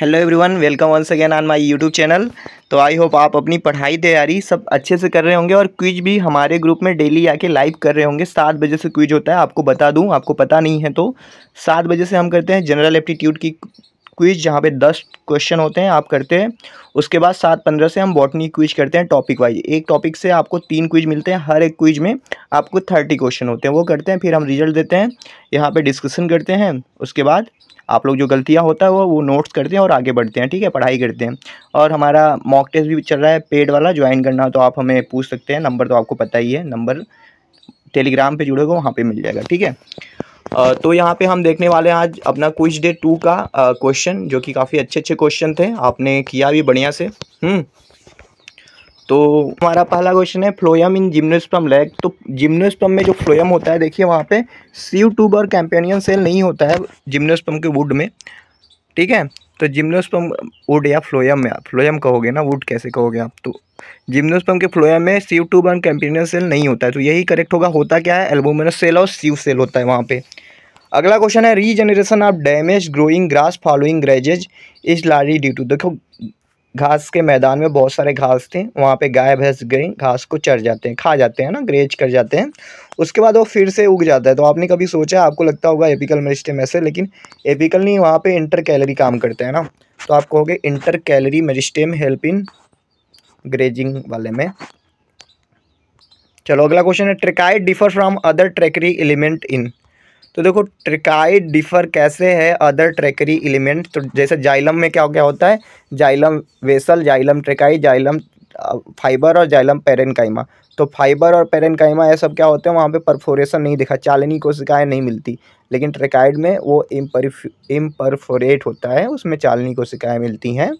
Hello everyone welcome once again on my YouTube channel तो I hope आप अपनी पढ़ाई तैयारी सब अच्छे से कर रहे होंगे और क्विज भी हमारे ग्रुप में डेली आके लाइव कर रहे होंगे सात बजे से क्विज होता है आपको बता दूं आपको पता नहीं है तो सात बजे से हम करते हैं जनरल एप्टीट्यूड की क्विज जहाँ पे दस क्वेश्चन होते हैं आप करते हैं उसके बाद सात पंद्रह से हम बॉटनी क्विज करते हैं टॉपिक वाइज एक टॉपिक से आपको तीन क्विज मिलते हैं हर एक क्विज में आपको थर्टी क्वेश्चन होते हैं वो करते हैं फिर हम रिजल्ट देते हैं यहाँ पर डिस्कशन करते हैं उसके बाद आप लोग जो गलतियाँ होता है वो वो नोट्स करते हैं और आगे बढ़ते हैं ठीक है पढ़ाई करते हैं और हमारा मॉक टेस्ट भी चल रहा है पेड वाला ज्वाइन करना तो आप हमें पूछ सकते हैं नंबर तो आपको पता ही है नंबर टेलीग्राम पे जुड़ेगा वहाँ पे मिल जाएगा ठीक है तो यहाँ पे हम देखने वाले हैं आज अपना क्विज डे टू का क्वेश्चन जो कि काफ़ी अच्छे अच्छे क्वेश्चन थे आपने किया भी बढ़िया से हम्म तो हमारा पहला क्वेश्चन है फ्लोयम इन जिम्नोस्पम लैग तो जिम्नोस्पम में जो फ्लोयम होता है देखिए वहाँ पे सी ट्यूब और कैंपेनियन सेल नहीं होता है जिम्नोस्पम के वुड में ठीक है तो जिम्नोस्पम वुड या फ्लोयम में फ्लोयम कहोगे ना वुड कैसे कहोगे आप तो जिम्नोस्पम के फ्लोयम में सीव टू बन कैंपिनियस सेल नहीं होता है तो यही करेक्ट होगा होता क्या है एल्बोमिनस सेल और सीव सेल होता है वहाँ पे अगला क्वेश्चन है regeneration of damage growing grass following grazing is लारी ड्यू टू देखो घास के मैदान में बहुत सारे घास थे वहाँ पे गाय भैंस गई घास को चर जाते हैं खा जाते हैं ना ग्रेज कर जाते हैं उसके बाद वो फिर से उग जाता है तो आपने कभी सोचा आपको लगता होगा एपिकल मेरिस्टेम ऐसे लेकिन एपिकल नहीं वहाँ पे इंटर कैलरी काम करते हैं ना तो आप कहोगे intercalary meristem help in grazing वाले में चलो अगला क्वेश्चन है tracheid differ from other tracheary element in तो देखो ट्रिकाइड डिफर कैसे है अदर ट्रेकरी एलिमेंट तो जैसे जाइलम में क्या क्या होता है xylem vessel xylem tracheid xylem fibre और जाइलम पेरेनकाइमा तो फाइबर और पेरेनकाइमा ये सब क्या होते हैं वहाँ पे परफोरेशन नहीं दिखा चालनी कोशिकाएं नहीं मिलती लेकिन ट्रेकाइड में वो इम्परफ इम्परफोरेट होता है उसमें चालनी कोशिकाएं मिलती हैं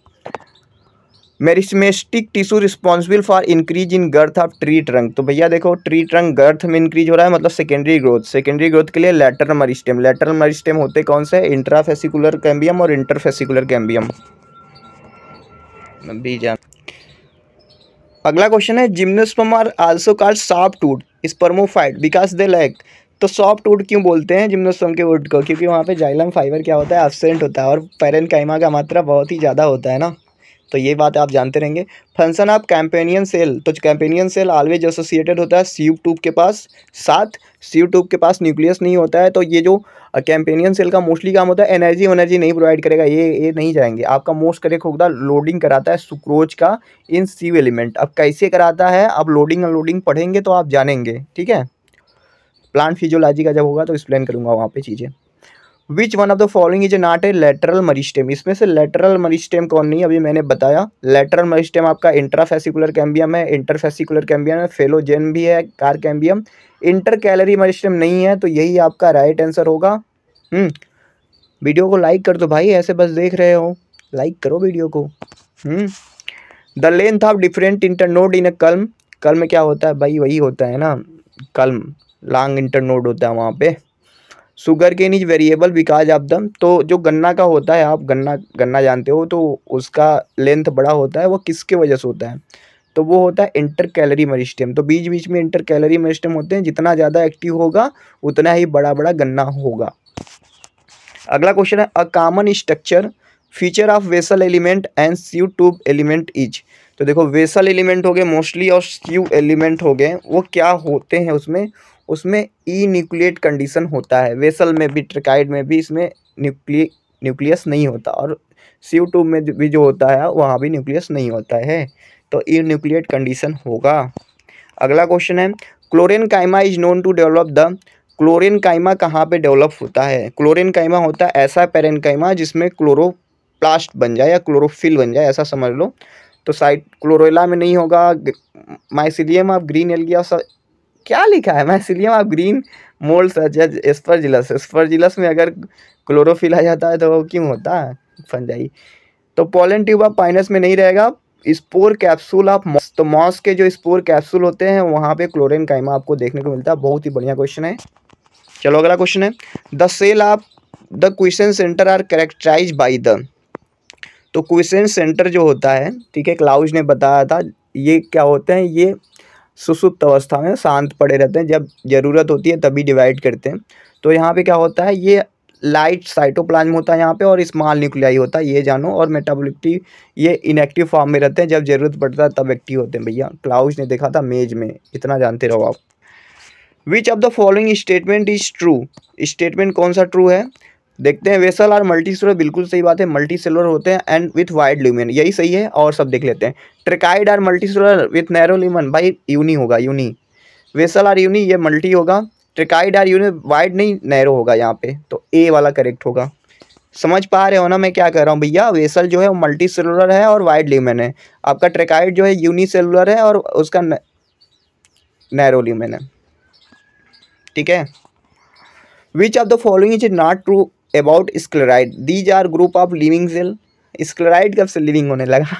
meristematic tissue responsible for increase in girth of tree trunk तो भैया देखो ट्री ट्रंक गर्थ में इंक्रीज हो रहा है मतलब सेकेंडरी ग्रोथ सेकेंडरी ग्रोथ के लिए लेटरल मरिस्टेम लेटरल मरिस्टेम होते कौन से इंट्राफेसिकुलर कैम्बियम और इंटरफेसिकुलर कैम्बियम बीजा अगला क्वेश्चन है gymnosperm are also called soft wood spermatophyte because they lack तो सॉफ्ट वुड क्यों बोलते हैं जिम्नोस्टम के वुड को क्योंकि वहाँ पे जाइलम फाइबर क्या होता है एबसेंट होता है और पेरन कैमा का मात्रा बहुत ही ज़्यादा होता है ना तो ये बात आप जानते रहेंगे फंक्शन ऑफ कैंपेनियन सेल तो कैंपेनियन सेल ऑलवेज एसोसिएटेड होता है सीव ट्यूब के पास साथ सीव ट्यूब के पास न्यूक्लियस नहीं होता है तो ये जो कैंपेनियन सेल का मोस्टली काम होता है एनर्जी वनर्जी नहीं प्रोवाइड करेगा ये ये नहीं जाएंगे आपका मोस्ट करेक्ट होगा लोडिंग कराता है सुक्रोज का इन सीव एलिमेंट अब कैसे कराता है अब लोडिंग अनलोडिंग पढ़ेंगे तो आप जानेंगे ठीक है प्लांट फिजियोलॉजी का जब होगा तो एक्सप्लेन करूँगा वहाँ पर चीज़ें which one of the following is not a lateral meristem इसमें से लेटरल मरिस्टेम कौन नहीं अभी मैंने बताया लेटरल मरिस्टेम आपका इंट्राफेसिकुलर कैम्बियम है इंटरफेसिकुलर कैम्बियम है फेलोजेन भी है cork cambium intercalary meristem नहीं है तो यही आपका राइट आंसर होगा वीडियो हम्म। को लाइक कर दो भाई ऐसे बस देख रहे हो लाइक करो वीडियो को the length of different internode in a culm culm क्या होता है भाई वही होता है ना कलम लॉन्ग इंटरनोड होता है वहाँ पे शुगर केन इज वेरिएबल विकास ऑफ दम तो जो गन्ना का होता है आप गन्ना गन्ना जानते हो तो उसका लेंथ बड़ा होता है वो किसके वजह से होता है तो वो होता है इंटर कैलरी मरिस्टम तो बीच बीच में इंटर कैलरी मरिस्टम होते हैं जितना ज़्यादा एक्टिव होगा उतना ही बड़ा बड़ा गन्ना होगा अगला क्वेश्चन है a common structure feature of vessel element and sieve tube element is तो देखो वेसल एलिमेंट हो गए मोस्टली और स्यू एलिमेंट हो गए वो क्या होते हैं उसमें उसमें ई न्यूक्लिएट कंडीशन होता है वेसल में भी ट्रिकाइड में भी इसमें न्यूक्लिय न्यूक्लियस नहीं होता और सी टू में भी जो होता है वहाँ भी न्यूक्लियस नहीं होता है तो ई न्यूक्लिएट कंडीशन होगा अगला क्वेश्चन है chlorenchyma is known to develop the chlorenchyma कहाँ पे डेवलप होता है क्लोरिन काइमा होता है ऐसा पेरेन काइमा जिसमें क्लोरोप्लास्ट बन जाए या क्लोरोफिल बन जाए ऐसा समझ लो तो साइट क्लोरोला में नहीं होगा माइसिलियम आप ग्रीन एलगी क्या लिखा है मैसिलियम आप green mould such as aspergillus aspergillus में अगर क्लोरोफिल आ जाता है तो वो क्यों होता है फंजाई तो पोलन ट्यूब ऑफ पाइनस में नहीं रहेगा स्पोर कैप्सूल आप मौस, तो मॉस के जो स्पोर कैप्सूल होते हैं वहाँ पे क्लोरीन काइमा आपको देखने को मिलता है बहुत ही बढ़िया क्वेश्चन है चलो अगला क्वेश्चन है the cell of the question centre are characterise by the तो क्वेश्चन सेंटर जो होता है ठीक है क्लाउज ने बताया था ये क्या होते हैं ये सुसुप्त अवस्था में शांत पड़े रहते हैं जब ज़रूरत होती है तभी डिवाइड करते हैं तो यहाँ पे क्या होता है ये लाइट साइटोप्लाज्म होता है यहाँ पे और स्मॉल न्यूक्लियाई होता है ये जानो और मेटाबोलिटी ये इनएक्टिव फॉर्म में रहते हैं जब ज़रूरत पड़ता है तब एक्टिव होते हैं भैया क्लाउज ने देखा था मेज में इतना जानते रहो आप which of the following statement is true statement कौन सा ट्रू है देखते हैं वेसल और मल्टी सेलर बिल्कुल सही बात है मल्टी सेलर होते हैं एंड विथ वाइड ल्यूमेन यही सही है और सब देख लेते हैं tracheid are multicellular with narrow lumen भाई यूनी होगा यूनी वेसल आर यूनी ये मल्टी होगा ट्रिकाइड आर यूनी वाइड नहीं नैरो होगा यहाँ पे तो ए वाला करेक्ट होगा समझ पा रहे हो ना मैं क्या कह रहा हूँ भैया वेसल जो है वो मल्टी सेलुलर है और वाइड ल्यूमेन है आपका ट्रिकाइड जो है यूनी सेलुलर है और उसका नैरो ल्यूमन है ठीक है which of the following is not true about sclereid these are group of living cell sclereid कब से लिविंग होने लगा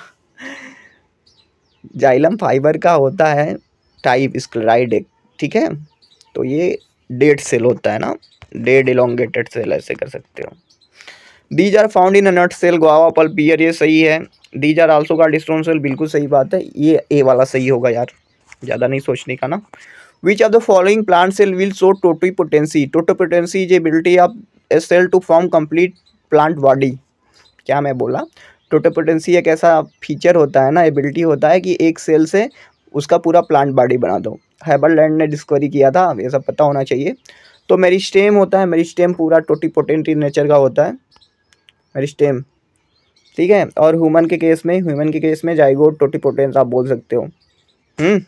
जाइलम फाइबर का होता है टाइप स्क्लेराइड एक ठीक है तो ये डेड सेल होता है ना डेड इलोंगेटेड सेल ऐसे कर सकते हो these are found in a nut shell guava pulp pear ये सही है दीज आर आल्सो का डिस्ट्रोन सेल बिल्कुल सही बात है ये ए वाला सही होगा यार ज़्यादा नहीं सोचने का ना which are the following plant cell will show totipotency is ability of a cell to form complete plant body क्या मैं बोला टोटोपोटेंसी एक ऐसा फीचर होता है ना एबिलिटी होता है कि एक सेल से उसका पूरा प्लांट बॉडी बना दो लैंड ने डिस्कवरी किया था ये सब पता होना चाहिए तो मेरी स्टेम होता है मेरी स्टेम पूरा टोटीपोटेंटी नेचर का होता है मेरी स्टेम ठीक है और ह्यूमन के केस में ह्यूमन के केस में जाएगो टोटीपोटेंट आप बोल सकते हो hmm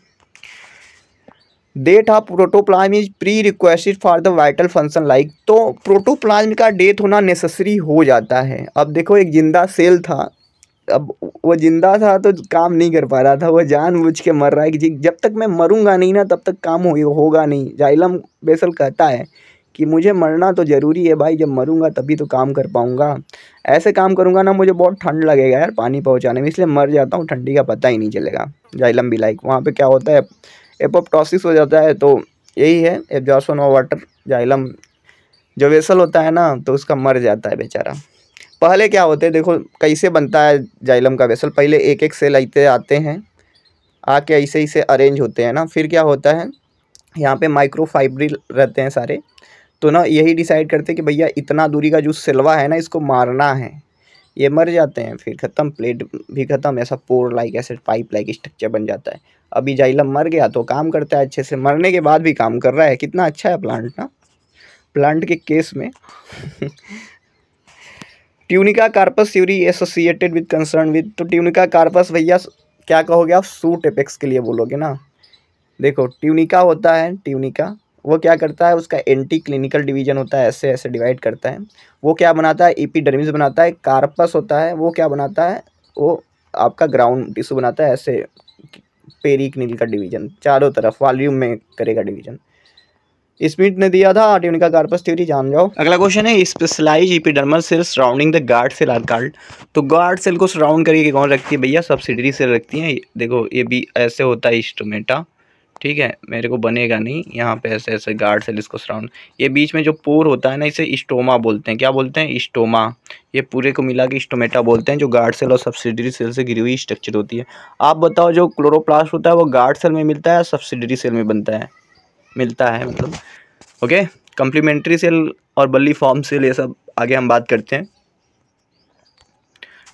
death of protoplasm is pre requested for the vital function like तो प्रोटोप्लाज्म का डेथ होना नेसेसरी हो जाता है अब देखो एक जिंदा सेल था अब वो जिंदा था तो काम नहीं कर पा रहा था वो बुझ के मर रहा है कि जब तक मैं मरूंगा नहीं ना तब तक काम हो, होगा नहीं जाइलम बेसल कहता है कि मुझे मरना तो ज़रूरी है भाई जब मरूंगा तभी तो काम कर पाऊंगा ऐसे काम करूंगा ना मुझे बहुत ठंड लगेगा यार पानी पहुंचाने में इसलिए मर जाता हूँ ठंडी का पता ही नहीं चलेगा जाइलम भी लाइक वहाँ पर क्या होता है एपोप्टोसिस हो जाता है तो यही है एब्जॉर्सन ऑफ वाटर जाइलम जो वेसल होता है ना तो उसका मर जाता है बेचारा पहले क्या होते हैं देखो कैसे बनता है जाइलम का वेसल पहले एक एक सेल आते आते हैं आके ऐसे ऐसे अरेंज होते हैं ना फिर क्या होता है यहाँ पे माइक्रोफाइब्रिल रहते हैं सारे तो ना यही डिसाइड करते हैं कि भैया इतना दूरी का जो सिलवा है ना इसको मारना है ये मर जाते हैं फिर ख़त्म प्लेट भी ख़त्म ऐसा पोर लाइक ऐसे पाइप लाइक स्ट्रक्चर बन जाता है अभी जाइलम मर गया तो काम करता है अच्छे से मरने के बाद भी काम कर रहा है कितना अच्छा है प्लांट ना प्लांट के केस में tunica corpus theory associated with concern with तो ट्यूनिका कार्पस भैया क्या कहोगे आप सूट एपेक्स के लिए बोलोगे ना देखो ट्यूनिका होता है ट्यूनिका वो क्या करता है उसका एंटी क्लिनिकल डिवीजन होता है ऐसे ऐसे डिवाइड करता है वो क्या बनाता है एपिडर्मिस बनाता है कार्पस होता है वो क्या बनाता है वो आपका ग्राउंड टिश्यू बनाता है ऐसे पेरिकनील का डिवीजन चारों तरफ वॉल्यूम में करेगा डिवीजन स्मिथ ने दिया था यूनिका कार्पस थ्योरी जान जाओ अगला क्वेश्चन है specialise epidermal cell surrounding the guard cell are guard तो गार्ड सेल को सराउंड करके कौन रखती है भैया सब्सिडरी सेल रखती है देखो ये भी ऐसे होता है इस्टोमेटा ठीक है मेरे को बनेगा नहीं यहाँ पे ऐसे ऐसे गार्ड सेल इसको सराउंड ये बीच में जो पोर होता है ना इसे स्टोमा बोलते हैं क्या बोलते हैं स्टोमा ये पूरे को मिला के स्टोमेटा बोलते हैं जो गार्ड सेल और सब्सिडरी सेल से घिरी हुई स्ट्रक्चर होती है आप बताओ जो क्लोरोप्लास्ट होता है वो गार्ड सेल में मिलता है सब्सिडरी सेल में बनता है मिलता है मतलब ओके कम्प्लीमेंट्री सेल और बल्ली फॉर्म सेल ये सब आगे हम बात करते हैं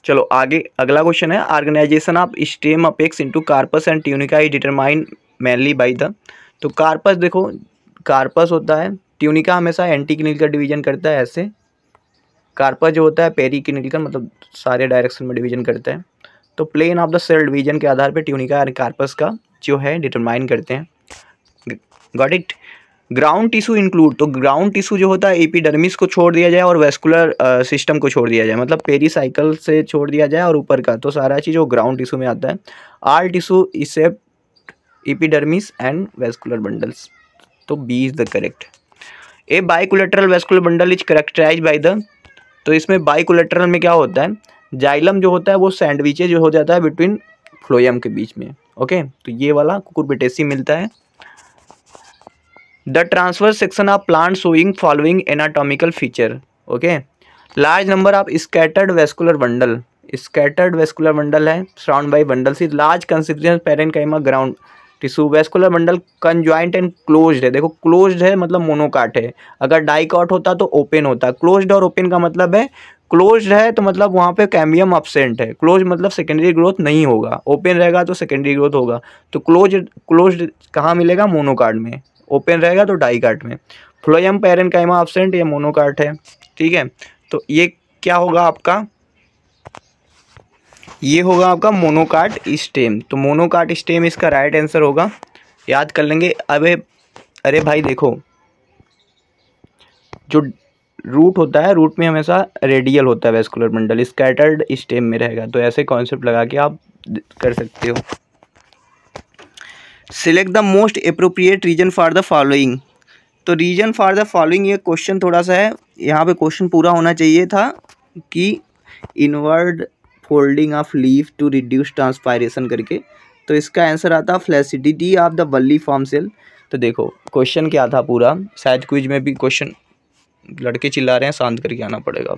चलो आगे अगला क्वेश्चन है organisation of stem apex into corpus and tunica he determine mainly by the तो कार्पस देखो कार्पस होता है ट्यूनिका हमेशा एंटी क्लिनिकल का डिवीजन करता है ऐसे कार्पस जो होता है पेरी क्लिनिकल का मतलब सारे डायरेक्शन में डिवीजन करता है तो plane of the cell division के आधार पर ट्यूनिका और कार्पस का जो है डिटरमाइन करते हैं got it ground tissue include तो ग्राउंड टिश्यू जो होता है एपिडर्मिस को छोड़ दिया जाए और वेस्कुलर सिस्टम को छोड़ दिया जाए मतलब पेरी साइकिल से छोड़ दिया जाए और ऊपर का तो सारा चीज़ वो ग्राउंड टिश्यू में आता है आल टिशू इससे epidermis एंड वेस्कुलर बंडल्स तो B is the correct a bicollateral vascular bundle is characterise by the तो इसमें बाइकुलेटरल में क्या होता है जाइलम जो होता है वो सैंडविचेज हो जाता है बिटवीन फ्लोयम के बीच में ओके तो ये वाला कुकुरबिटेसी मिलता है the transfer section of plant showing following anatomical feature okay large number of scattered vascular bundle scattered vascular bundle है surround by bundle sheath large consistence parenchyma ground tissue vascular bundle conjoint and close है देखो close है मतलब monocot है अगर dicot होता तो open होता क्लोज्ड और ओपन का मतलब है क्लोज्ड है तो मतलब वहाँ पे कैम्बियम अपसेंट है क्लोज मतलब सेकेंडरी ग्रोथ नहीं होगा ओपन रहेगा तो सेकेंडरी ग्रोथ होगा तो क्लोज क्लोज कहाँ मिलेगा मोनोकार्ड में ओपन रहेगा तो डाइकार्ड में फ्लोयम पेरन कैमा अपसेंट या मोनोकार्ट है ठीक है तो ये क्या होगा आपका ये होगा आपका मोनोकार्ट स्टेम तो मोनोकार्ट स्टेम इसका राइट आंसर होगा याद कर लेंगे अबे अरे भाई देखो जो रूट होता है रूट में हमेशा रेडियल होता है वेस्कुलर मंडल स्कैटर्ड स्टेम में रहेगा तो ऐसे कॉन्सेप्ट लगा के आप कर सकते हो select the most appropriate reason for the following तो रीजन फॉर द फॉलोइंग ये क्वेश्चन थोड़ा सा है यहाँ पे क्वेश्चन पूरा होना चाहिए था कि inward folding of leave to reduce transpiration करके तो इसका आंसर आता flaccidity of the bulliform cell तो देखो क्वेश्चन क्या था पूरा शायद क्विज में भी क्वेश्चन लड़के चिल्ला रहे हैं शांत करके आना पड़ेगा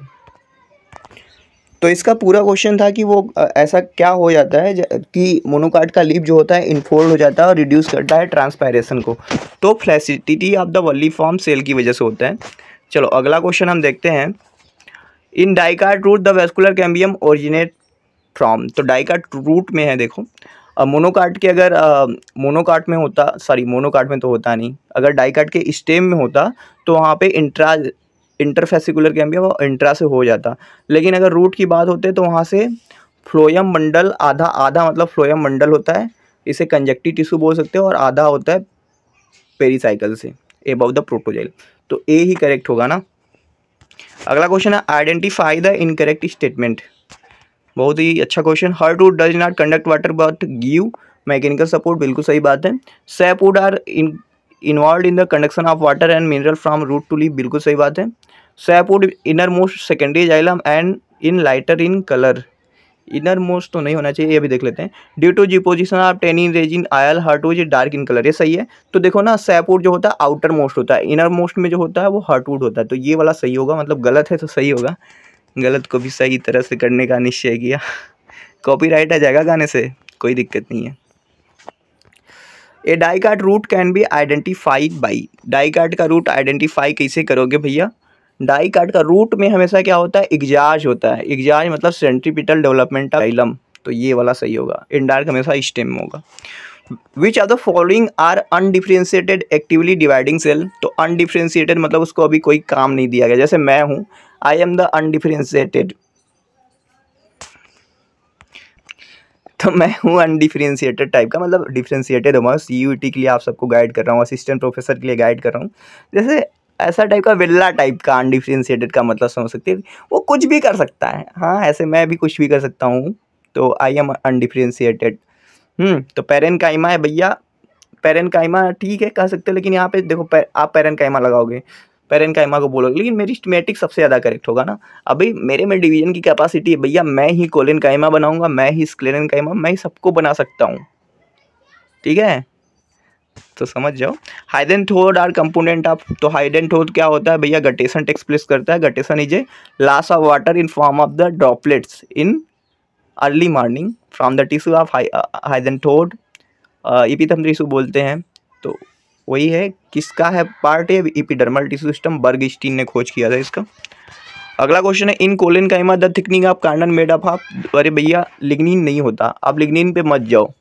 तो इसका पूरा क्वेश्चन था कि वो ऐसा क्या हो जाता है कि मोनोकार्ड का लीप जो होता है इनफोल्ड हो जाता है और रिड्यूस करता है ट्रांसपायरेशन को तो flaccidity of the bulliform cell की वजह से होता है चलो अगला क्वेश्चन हम देखते हैं in dicot root the vascular cambium originate from तो डाइकार्ट रूट में है देखो मोनोकार्ट के अगर मोनोकार्ट में होता सॉरी मोनोकार्ट में तो होता नहीं अगर डाइकार्ट के स्टेम में होता तो वहाँ पे इंट्रा इंटरफेसिकुलर कैम्बियम और इंट्रा से हो जाता लेकिन अगर रूट की बात होते तो वहाँ से फ्लोयम मंडल आधा आधा मतलब फ्लोयम मंडल होता है इसे कंजक्टिव टिश्यू बोल सकते हो और आधा होता है पेरीसाइकिल से एबव द प्रोटोजाइल तो ए ही करेक्ट होगा ना अगला क्वेश्चन है आइडेंटिफाई द इनकरेक्ट स्टेटमेंट बहुत ही अच्छा question heartwood does not conduct water but give mechanical support बिल्कुल सही बात है wood are in involve in the conduction of water and mineral from root to leave बिल्कुल सही बात है wood inner most secondary xylem and in lighter in colour inner most तो नहीं होना चाहिए ये भी देख लेते हैं due to deposition of tannin resin oil heart ये डार्क इन कलर ये सही है तो देखो ना सैपवुड जो होता है आउटर मोस्ट होता है इनर मोस्ट में जो होता है वो हार्टवुड होता है तो ये वाला सही होगा मतलब गलत है तो सही होगा गलत को भी सही तरह से करने का निश्चय किया राइट आ जाएगा गाने से कोई दिक्कत नहीं है a dicot root can be identified by dicot का रूट आइडेंटिफाई कैसे करोगे भैया डाई कार्ड का रूट में हमेशा क्या होता है एग्जाज होता है एग्जाज मतलब सेंट्रीपिटल डेवलपमेंट ऑफ तो ये वाला सही होगा इंडार्क हमेशा स्टेम में होगा which are the following are undifferentiated actively dividing cell तो अनडिफ्रेंशिएटेड मतलब उसको अभी कोई काम नहीं दिया गया जैसे मैं हूँ आई एम द अनडिफ्रेंशिएटेड तो मैं हूँ अनडिफ्रेंशिएटेड टाइप का मतलब डिफ्रेंशिएटेड हूँ सी यू टी के लिए आप सबको गाइड कर रहा हूँ असिस्टेंट प्रोफेसर के लिए गाइड कर रहा हूँ जैसे ऐसा टाइप का विल्ला टाइप का अनडिफ्रेंशिएटेड का मतलब समझ सकते हैं वो कुछ भी कर सकता है हाँ ऐसे मैं भी कुछ भी कर सकता हूँ तो आई एम अनडिफ्रेंशिएटेड तो पेरन कायमा है भैया पेरन कायमा ठीक है कह सकते हो लेकिन यहाँ पे देखो पे, आप पेरन कायमा लगाओगे पेरन कायमा को बोलोगे लेकिन मेरी स्टमेटिक सबसे ज़्यादा करेक्ट होगा ना अभी मेरे में डिवीजन की कैपेसिटी है भैया मैं ही कोलिन कायमा बनाऊँगा मैं ही स्क्लेरन कायमा मैं ही सबको बना सकता हूँ ठीक है तो समझ जाओ थोड़ आर कंपोनेंट ऑफ तो थोड क्या होता है भैया गटेशन टेक्स प्लेस करता है guttation is a loss of water in form of the droplets in early morning from the tissue of those epithem tissue बोलते हैं तो वही है किसका है पार्ट है epidermal tissue system Bergstein ने खोज किया था इसका अगला क्वेश्चन है in collenchyma the thickening of corner made up of अरे भैया लिग्निन नहीं होता आप लिग्निन पे मत जाओ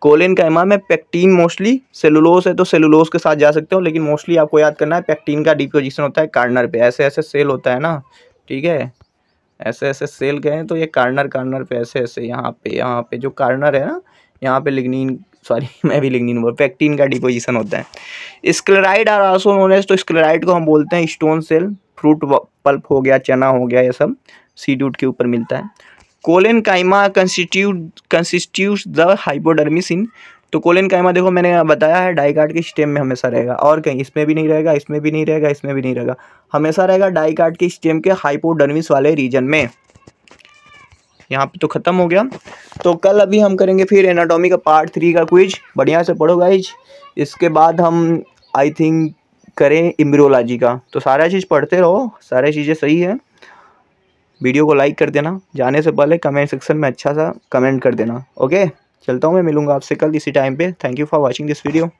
कोलिन का इमाम है पैक्टीन मोस्टली सेलुलोस है तो सेलुलोस के साथ जा सकते हो लेकिन मोस्टली आपको याद करना है पैक्टीन का डिपोजिशन होता है कार्नर पे ऐसे ऐसे सेल होता है ना ठीक है ऐसे ऐसे सेल गए हैं तो ये कार्नर कार्नर पे ऐसे ऐसे यहाँ पे यहाँ पे जो कार्नर है ना यहाँ पे लिग्निन सॉरी मैं भी लिग्निन बोल पैक्टीन का डिपोजिशन होता है sclereid are also known as तो स्क्लेराइड को हम बोलते हैं स्टोन सेल फ्रूट पल्प हो गया चना हो गया ये सब सीड के ऊपर मिलता है chyma constitute constitute the hypodermis in तो कोलेन काइमा देखो मैंने बताया है डाईकार्ड के स्टेम में हमेशा रहेगा और कहीं इसमें भी नहीं रहेगा इसमें भी नहीं रहेगा इसमें भी नहीं रहेगा हमेशा रहेगा डाईकार्ड के स्टेम के हाइपोडर्मिस वाले रीजन में यहाँ पे तो ख़त्म हो गया तो कल अभी हम करेंगे फिर एनाटॉमी का पार्ट थ्री का क्विज बढ़िया से पढ़ो गाइज इसके बाद हम आई थिंक करें इम्ब्रोलॉजी का तो सारा चीज़ पढ़ते रहो सारे चीज़ें सही है वीडियो को लाइक कर देना जाने से पहले कमेंट सेक्शन में अच्छा सा कमेंट कर देना ओके चलता हूँ मैं मिलूँगा आपसे कल इसी टाइम पे thank you for watching this video